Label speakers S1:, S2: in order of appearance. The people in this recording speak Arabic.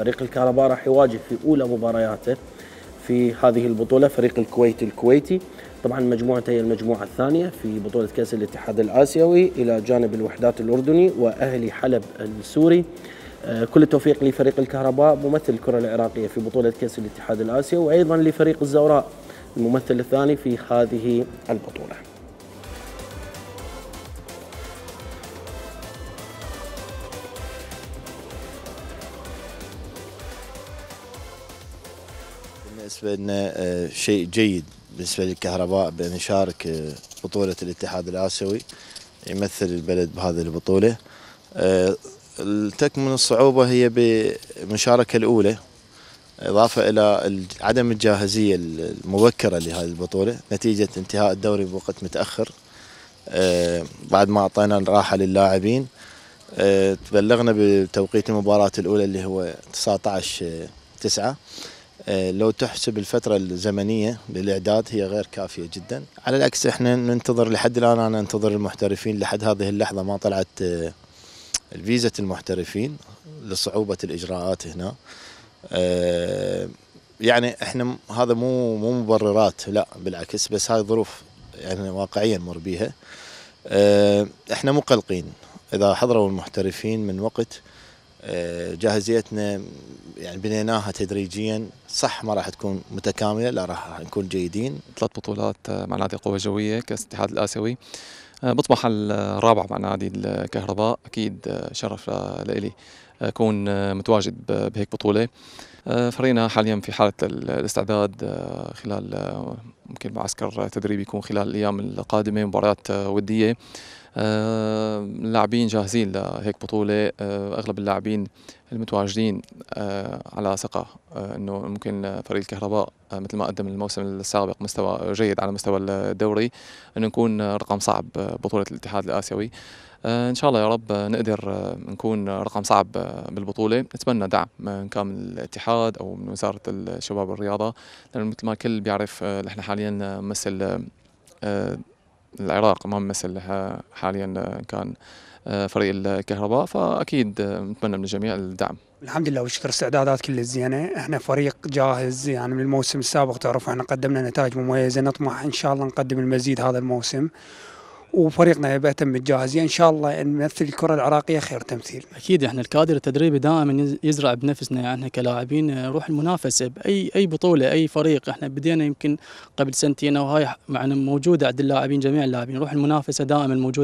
S1: فريق الكهرباء راح يواجه في اولى مبارياته في هذه البطوله فريق الكويت الكويتي طبعا مجموعته هي المجموعه الثانيه في بطوله كاس الاتحاد الاسيوي الى جانب الوحدات الاردني واهلي حلب السوري آه، كل التوفيق لفريق الكهرباء ممثل الكره العراقيه في بطوله كاس الاتحاد الاسيوي وايضا لفريق الزوراء الممثل الثاني في هذه البطوله
S2: بالنسبة لنا آه، شيء جيد بالنسبة للكهرباء بأن يشارك آه، بطولة الاتحاد الآسيوي يمثل البلد بهذه البطولة آه، تكمن الصعوبة هي بالمشاركة الأولى إضافة إلى عدم الجاهزية المبكرة لهذه البطولة نتيجة انتهاء الدوري بوقت متأخر بعد ما أعطينا الراحة للاعبين تبلغنا بتوقيت المباراة الأولى اللي هو 19 تسعة آه، لو تحسب الفترة الزمنية للإعداد هي غير كافية جدا على العكس احنا ننتظر لحد الآن أنا أنتظر المحترفين لحد هذه اللحظة ما طلعت آه، الفيزا المحترفين لصعوبة الإجراءات هنا آه، يعني احنا هذا مو مو مبررات لا بالعكس بس هاي ظروف يعني واقعيا مر بيها احنا مقلقين اذا حضروا المحترفين من وقت آه، جاهزيتنا
S3: يعني بنيناها تدريجيا صح ما راح تكون متكامله لا راح نكون جيدين ثلاث بطولات آه، مع نادي القوه الجويه كاس الاتحاد الاسيوي بطمح آه، الرابع مع نادي الكهرباء اكيد شرف لإلي اكون متواجد بهيك بطوله آه، فريقنا حاليا في حاله الاستعداد آه، خلال آه، ممكن معسكر تدريبي يكون خلال الايام القادمه مباريات وديه اللاعبين جاهزين لهيك بطوله اغلب اللاعبين المتواجدين على ثقه انه ممكن فريق الكهرباء مثل ما قدم الموسم السابق مستوى جيد على مستوى الدوري انه نكون رقم صعب بطوله الاتحاد الاسيوي آه، ان شاء الله يا رب آه، نقدر آه، نكون رقم صعب بالبطوله نتمنى دعم من كامل الاتحاد او من وزاره الشباب والرياضه لانه مثل ما كل بيعرف نحن حاليا مثل العراق ما مثل حاليا كان فريق الكهرباء فاكيد نتمنى من الجميع الدعم
S1: الحمد لله والشكر كل الزينه احنا فريق جاهز يعني من الموسم السابق تعرف احنا قدمنا نتائج مميزه نطمح ان شاء الله نقدم المزيد هذا الموسم وفريقنا يبقى تم متجهز ان شاء الله نمثل الكره العراقيه خير تمثيل. اكيد احنا الكادر التدريبي دائما يزرع بنفسنا يعني احنا كلاعبين آه، روح المنافسه باي اي بطوله اي فريق احنا بدينا يمكن قبل سنتين او هاي معنا موجوده عند اللاعبين جميع اللاعبين روح المنافسه دائما موجوده